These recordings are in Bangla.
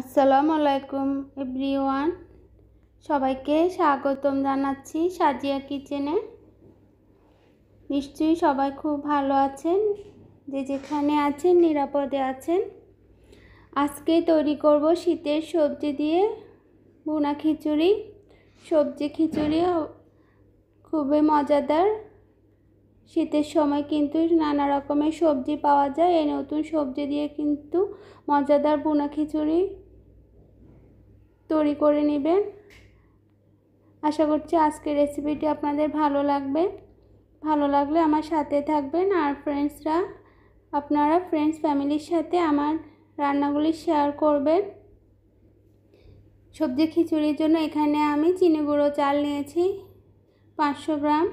আসসালামু আলাইকুম এভরিওয়ান সবাইকে স্বাগতম জানাচ্ছি সাজিয়া কিচেনে নিশ্চয়ই সবাই খুব ভালো আছেন যে যেখানে আছেন নিরাপদে আছেন আজকে তৈরি করব শীতের সবজি দিয়ে ভুনা খিচুড়ি সবজি খিচুড়ি খুবই মজাদার শীতের সময় কিন্তু নানা রকমের সবজি পাওয়া যায় এই নতুন সবজি দিয়ে কিন্তু মজাদার বোনা খিচুড়ি তৈরি করে নেবেন আশা করছি আজকের রেসিপিটি আপনাদের ভালো লাগবে ভালো লাগলে আমার সাথে থাকবেন আর ফ্রেন্ডসরা আপনারা ফ্রেন্ডস ফ্যামিলির সাথে আমার রান্নাগুলি শেয়ার করবেন সবজি খিচুড়ির জন্য এখানে আমি চিনি গুঁড়ো চাল নিয়েছি পাঁচশো গ্রাম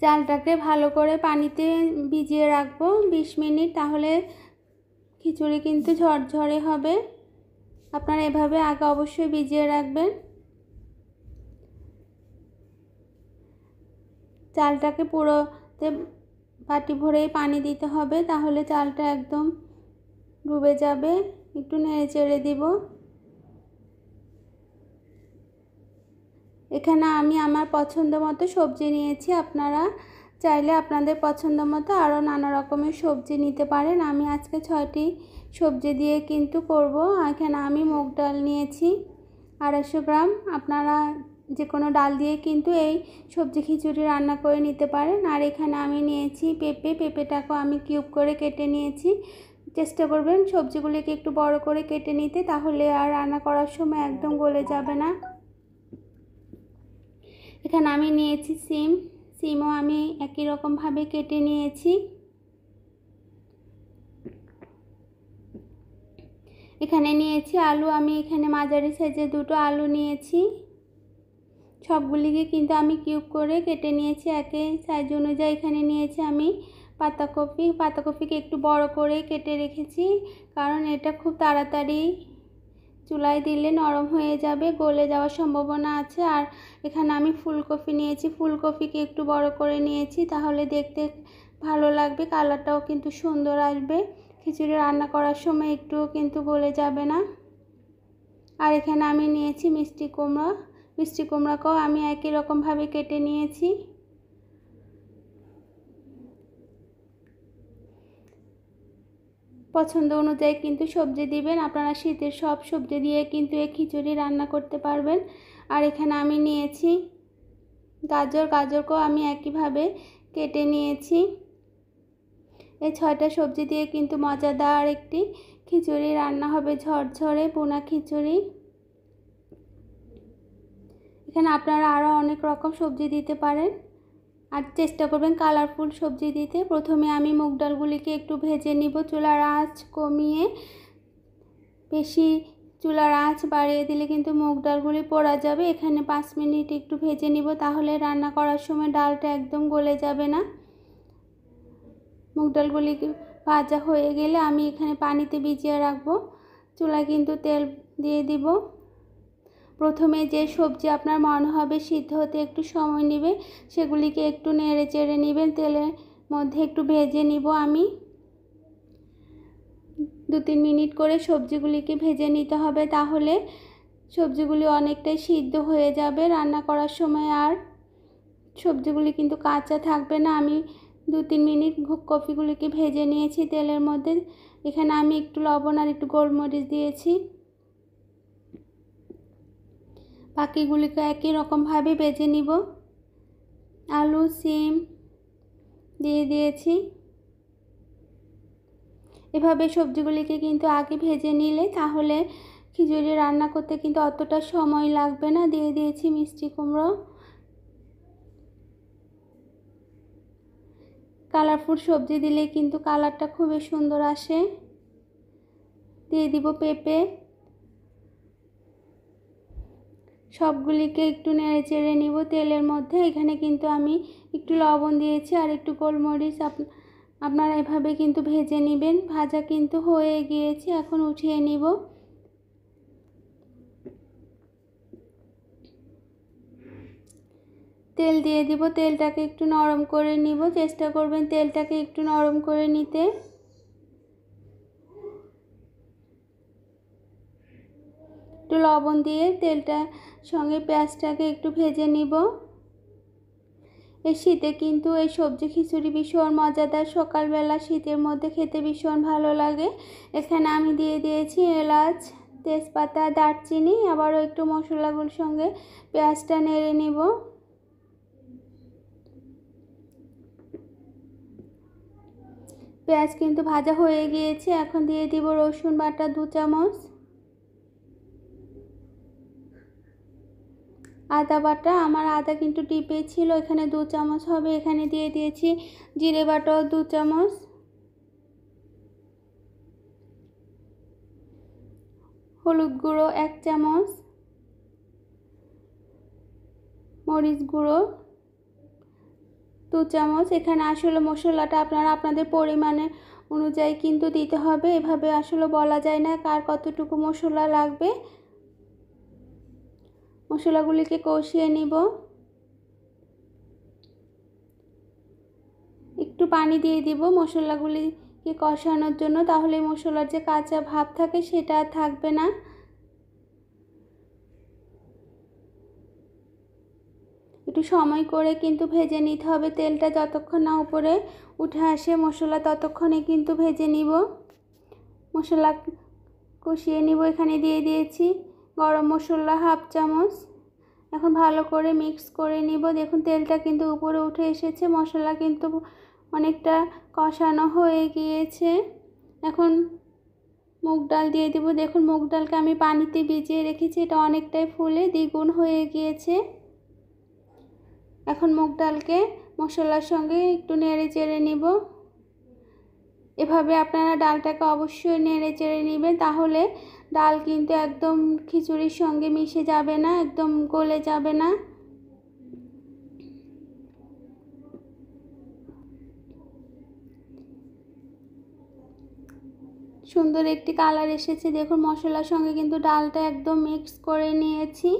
চালটাকে ভালো করে পানিতে ভিজিয়ে রাখবো বিশ মিনিট তাহলে খিচুড়ি কিন্তু ঝরঝরে হবে আপনারা এভাবে আগে অবশ্যই ভিজিয়ে রাখবেন চালটাকে পুরোতে বাটি ভরেই পানি দিতে হবে তাহলে চালটা একদম ডুবে যাবে একটু নেড়ে চেড়ে দিব এখানে আমি আমার পছন্দ মতো সবজি নিয়েছি আপনারা চাইলে আপনাদের পছন্দ মতো আরও নানা রকমের সবজি নিতে পারেন আমি আজকে ছয়টি সবজি দিয়ে কিন্তু করব এখানে আমি মুগ ডাল নিয়েছি আড়াইশো গ্রাম আপনারা যে কোনো ডাল দিয়ে কিন্তু এই সবজি খিচুড়ি রান্না করে নিতে পারেন আর এখানে আমি নিয়েছি পেঁপে পেঁপেটাকেও আমি কিউব করে কেটে নিয়েছি চেষ্টা করবেন সবজিগুলিকে একটু বড় করে কেটে নিতে তাহলে আর রান্না করার সময় একদম গলে যাবে না এখানে আমি নিয়েছি সিম সিমও আমি একই রকমভাবে কেটে নিয়েছি এখানে নিয়েছি আলু আমি এখানে মাঝারি সাইজে দুটো আলু নিয়েছি সবগুলিকে কিন্তু আমি কিউব করে কেটে নিয়েছি একই সাইজ অনুযায়ী এখানে নিয়েছি আমি পাতাকপি পাতাকপিকে একটু বড় করে কেটে রেখেছি কারণ এটা খুব তাড়াতাড়ি চুলায় দিলে নরম হয়ে যাবে গলে যাওয়ার সম্ভাবনা আছে আর এখানে আমি ফুলকপি নিয়েছি ফুলকপিকে একটু বড় করে নিয়েছি তাহলে দেখতে ভালো লাগবে কালারটাও কিন্তু সুন্দর আসবে খিচুড়ি রান্না করার সময় একটুও কিন্তু গলে যাবে না আর এখানে আমি নিয়েছি মিষ্টি কুমড়া মিষ্টি কুমড়াকেও আমি একই রকমভাবে কেটে নিয়েছি পছন্দ অনুযায়ী কিন্তু সবজি দিবেন আপনারা শীতের সব সবজি দিয়ে কিন্তু এই খিচুড়ি রান্না করতে পারবেন আর এখানে আমি নিয়েছি গাজর গাজরকেও আমি একইভাবে কেটে নিয়েছি এই ছয়টা সবজি দিয়ে কিন্তু মজাদার একটি খিচুড়ি রান্না হবে ঝরঝরে পোনা খিচুড়ি এখানে আপনারা আরও অনেক রকম সবজি দিতে পারেন আর চেষ্টা করবেন কালারফুল সবজি দিতে প্রথমে আমি মুগ ডালগুলিকে একটু ভেজে নিব চুলার আঁচ কমিয়ে বেশি চুলার আঁচ বাড়িয়ে দিলে কিন্তু মুগ ডালগুলি পড়া যাবে এখানে পাঁচ মিনিট একটু ভেজে নিব তাহলে রান্না করার সময় ডালটা একদম গলে যাবে না মুগ ডালগুলি ভাজা হয়ে গেলে আমি এখানে পানিতে ভিজিয়ে রাখবো চুলায় কিন্তু তেল দিয়ে দিব প্রথমে যে সবজি আপনার মনে হবে সিদ্ধ হতে একটু সময় নেবে সেগুলিকে একটু নেড়ে চেড়ে নেবেন তেলের মধ্যে একটু ভেজে নিব আমি দু তিন মিনিট করে সবজিগুলিকে ভেজে নিতে হবে তাহলে সবজিগুলি অনেকটাই সিদ্ধ হয়ে যাবে রান্না করার সময় আর সবজিগুলি কিন্তু কাঁচা থাকবে না আমি দু তিন মিনিট কফিগুলিকে ভেজে নিয়েছি তেলের মধ্যে এখানে আমি একটু লবণ আর একটু গোলমরিচ দিয়েছি বাকিগুলিকে একই রকমভাবে বেজে নিব আলু সিম দিয়ে দিয়েছি এভাবে সবজিগুলিকে কিন্তু আগে ভেজে নিলে তাহলে খিচুড়ি রান্না করতে কিন্তু অতটা সময় লাগবে না দিয়ে দিয়েছি মিষ্টি কুমড়ো কালারফুল সবজি দিলে কিন্তু কালারটা খুবই সুন্দর আসে দিয়ে দিব পেঁপে সবগুলিকে একটু নেড়ে চেড়ে নিব তেলের মধ্যে এখানে কিন্তু আমি একটু লবণ দিয়েছি আর একটু গোলমরিচ আপ আপনারা এভাবে কিন্তু ভেজে নেবেন ভাজা কিন্তু হয়ে গিয়েছে এখন উঠিয়ে নিব তেল দিয়ে দিব তেলটাকে একটু নরম করে নিব চেষ্টা করবেন তেলটাকে একটু নরম করে নিতে লবণ দিয়ে তেলটা সঙ্গে পেঁয়াজটাকে একটু ভেজে নিব এই শীতে কিন্তু এই সবজি খিচুড়ি ভীষণ মজাদার সকালবেলা শীতের মধ্যে খেতে ভীষণ ভালো লাগে এখানে আমি দিয়ে দিয়েছি এলাচ তেজপাতা দারচিনি আবারও একটু মশলাগুলোর সঙ্গে পেঁয়াজটা নেড়ে নিব পেঁয়াজ কিন্তু ভাজা হয়ে গিয়েছে এখন দিয়ে দিব রসুন বাটা দু চামচ আদা বাটা আমার আদা কিন্তু ডিপে ছিল এখানে দু চামচ হবে এখানে দিয়ে দিয়েছি জিরে বাটাও দু চামচ হলুদ গুঁড়ো এক চামচ মরিচ গুঁড়ো দু চামচ এখানে আসলে মশলাটা আপনারা আপনাদের পরিমাণে অনুযায়ী কিন্তু দিতে হবে এভাবে আসলে বলা যায় না কার কতটুকু মশলা লাগবে মশলাগুলিকে কষিয়ে নিব একটু পানি দিয়ে দিব মশলাগুলিকে কষানোর জন্য তাহলে মশলার যে কাঁচা ভাব থাকে সেটা থাকবে না একটু সময় করে কিন্তু ভেজে নিতে হবে তেলটা যতক্ষণ না উপরে উঠে আসে মশলা ততক্ষণে কিন্তু ভেজে নিব মশলা কষিয়ে নিব এখানে দিয়ে দিয়েছি গরম মশলা হাফ চামচ এখন ভালো করে মিক্স করে নিব দেখুন তেলটা কিন্তু উপরে উঠে এসেছে মশলা কিন্তু অনেকটা কষানো হয়ে গিয়েছে এখন মুগ ডাল দিয়ে দেব দেখুন মুগ ডালকে আমি পানিতে ভিজিয়ে রেখেছি এটা অনেকটাই ফুলে দ্বিগুণ হয়ে গিয়েছে এখন মুগ ডালকে মশলার সঙ্গে একটু নেড়ে চেড়ে নিব এভাবে আপনারা ডালটাকে অবশ্যই নেড়ে চেড়ে নেবেন তাহলে ডাল কিন্তু একদম খিচুড়ির সঙ্গে মিশে যাবে না একদম গলে যাবে না সুন্দর একটি কালার এসেছে দেখুন মশলার সঙ্গে কিন্তু ডালটা একদম মিক্স করে নিয়েছি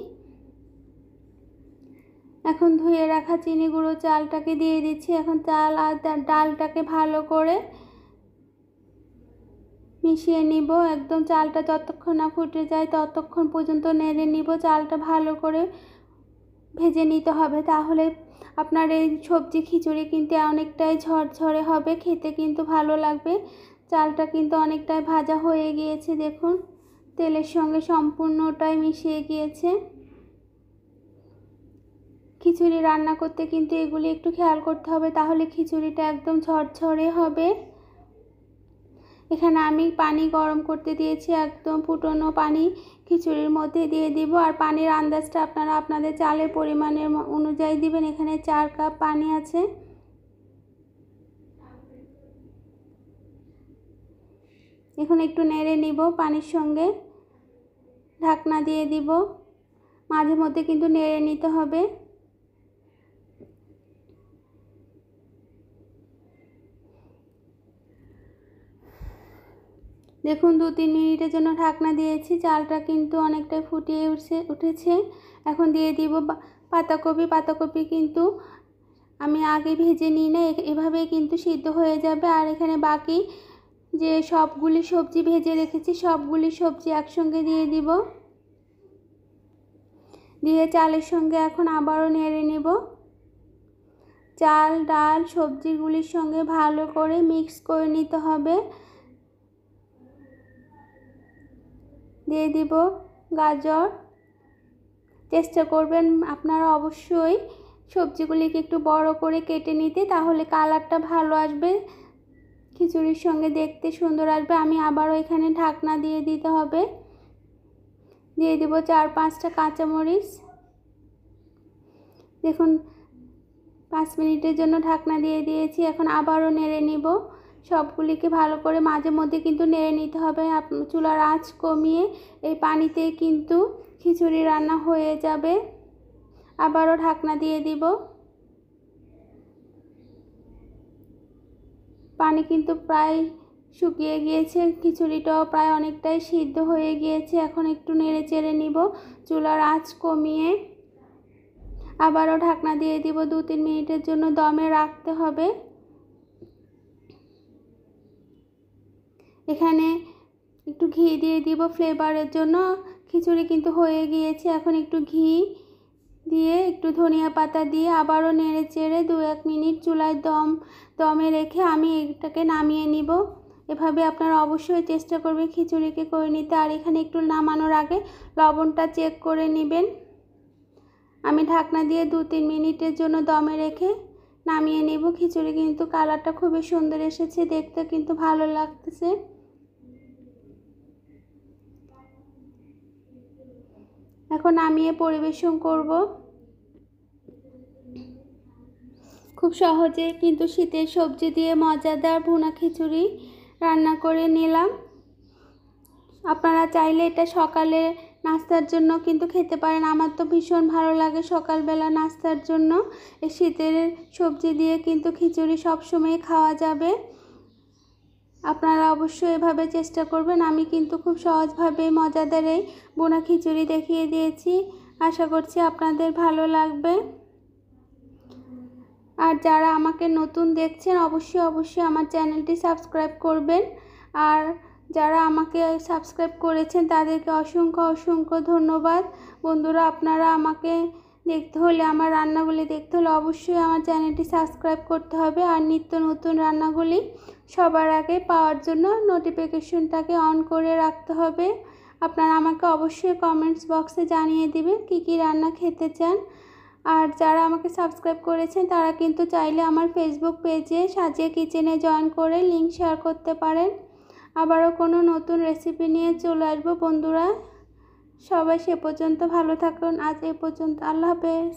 এখন ধুয়ে রাখা চিনি গুঁড়ো চালটাকে দিয়ে দিচ্ছি এখন চাল আর ডালটাকে ভালো করে মিশিয়ে নিব একদম চালটা যতক্ষণ না ফুটে যায় ততক্ষণ পর্যন্ত নেড়ে নিব চালটা ভালো করে ভেজে নিতে হবে তাহলে আপনার এই সবজি খিচুড়ি কিন্তু অনেকটাই ঝরঝরে হবে খেতে কিন্তু ভালো লাগবে চালটা কিন্তু অনেকটাই ভাজা হয়ে গিয়েছে দেখুন তেলের সঙ্গে সম্পূর্ণটাই মিশিয়ে গিয়েছে খিচুড়ি রান্না করতে কিন্তু এগুলি একটু খেয়াল করতে হবে তাহলে খিচুড়িটা একদম ঝরঝরে হবে এখানে আমি পানি গরম করতে দিয়েছি একদম ফুটনো পানি খিচুড়ির মধ্যে দিয়ে দিব আর পানির আন্দাজটা আপনারা আপনাদের চালের পরিমাণের অনুযায়ী দিবেন এখানে চার কাপ পানি আছে এখন একটু নেড়ে নিব পানির সঙ্গে ঢাকনা দিয়ে দিব মাঝে মধ্যে কিন্তু নেড়ে নিতে হবে দেখুন দু তিন মিনিটের জন্য ঢাকনা দিয়েছি চালটা কিন্তু অনেকটাই ফুটিয়ে উঠছে উঠেছে এখন দিয়ে দিব পাতাকপি পাতাকপি কিন্তু আমি আগে ভেজে নিই না এভাবেই কিন্তু সিদ্ধ হয়ে যাবে আর এখানে বাকি যে সবগুলি সবজি ভেজে রেখেছি সবগুলি সবজি একসঙ্গে দিয়ে দিব দিয়ে চালের সঙ্গে এখন আবারও নেড়ে নেব চাল ডাল সবজিগুলির সঙ্গে ভালো করে মিক্স করে নিতে হবে দিয়ে দিব গাজর চেষ্টা করবেন আপনারা অবশ্যই সবজিগুলিকে একটু বড় করে কেটে নিতে তাহলে কালারটা ভালো আসবে খিচুড়ির সঙ্গে দেখতে সুন্দর আসবে আমি আবারও এখানে ঢাকনা দিয়ে দিতে হবে দিয়ে দিব চার পাঁচটা কাঁচামরিচ দেখুন পাঁচ মিনিটের জন্য ঢাকনা দিয়ে দিয়েছি এখন আবারও নেড়ে নিব সবগুলিকে ভালো করে মাঝে মধ্যে কিন্তু নেড়ে নিতে হবে চুলার আঁচ কমিয়ে এই পানিতে কিন্তু খিচুড়ি রান্না হয়ে যাবে আবারও ঢাকনা দিয়ে দিব পানি কিন্তু প্রায় শুকিয়ে গিয়েছে খিচুড়িটাও প্রায় অনেকটাই সিদ্ধ হয়ে গিয়েছে এখন একটু নেড়ে চেড়ে নিব চুলার আঁচ কমিয়ে আবারও ঢাকনা দিয়ে দিব দু তিন মিনিটের জন্য দমে রাখতে হবে এখানে একটু ঘি দিয়ে দিব ফ্লেভারের জন্য খিচুড়ি কিন্তু হয়ে গিয়েছে এখন একটু ঘি দিয়ে একটু ধনিয়া পাতা দিয়ে আবারও নেড়ে চেড়ে দু এক মিনিট চুলায় দম দমে রেখে আমি এটাকে নামিয়ে নিব এভাবে আপনারা অবশ্যই চেষ্টা করবে খিচুড়িকে করে নিতে আর এখানে একটু নামানোর আগে লবণটা চেক করে নেবেন আমি ঢাকনা দিয়ে দু তিন মিনিটের জন্য দমে রেখে নামিয়ে নেব খিচুড়ি কিন্তু কালারটা খুবই সুন্দর এসেছে দেখতে কিন্তু ভালো লাগতেছে এখন এ পরিবেশন করব খুব সহজে কিন্তু শীতের সবজি দিয়ে মজাদার ভুনা খিচুড়ি রান্না করে নিলাম আপনারা চাইলে এটা সকালে নাস্তার জন্য কিন্তু খেতে পারেন আমার তো ভীষণ ভালো লাগে সকালবেলা নাস্তার জন্য এই শীতের সবজি দিয়ে কিন্তু খিচুড়ি সবসময় খাওয়া যাবে আপনারা অবশ্যই এভাবে চেষ্টা করবেন আমি কিন্তু খুব সহজভাবে মজাদার এই বোনা খিচুড়ি দেখিয়ে দিয়েছি আশা করছি আপনাদের ভালো লাগবে আর যারা আমাকে নতুন দেখছেন অবশ্যই অবশ্যই আমার চ্যানেলটি সাবস্ক্রাইব করবেন আর যারা আমাকে সাবস্ক্রাইব করেছেন তাদেরকে অসংখ্য অসংখ্য ধন্যবাদ বন্ধুরা আপনারা আমাকে দেখতে হলে আমার রান্নাগুলি দেখতে হলে অবশ্যই আমার চ্যানেলটি সাবস্ক্রাইব করতে হবে আর নিত্য নতুন রান্নাগুলি সবার আগে পাওয়ার জন্য নোটিফিকেশনটাকে অন করে রাখতে হবে আপনারা আমাকে অবশ্যই কমেন্টস বক্সে জানিয়ে দিবেন কি কি রান্না খেতে চান আর যারা আমাকে সাবস্ক্রাইব করেছেন তারা কিন্তু চাইলে আমার ফেসবুক পেজে সাজিয়ে কিচেনে জয়েন করে লিঙ্ক শেয়ার করতে পারেন আবারও কোনো নতুন রেসিপি নিয়ে চলে আসবো বন্ধুরা সবাই সে পর্যন্ত ভালো থাকুন আজ এ পর্যন্ত আল্লাহ হাফেজ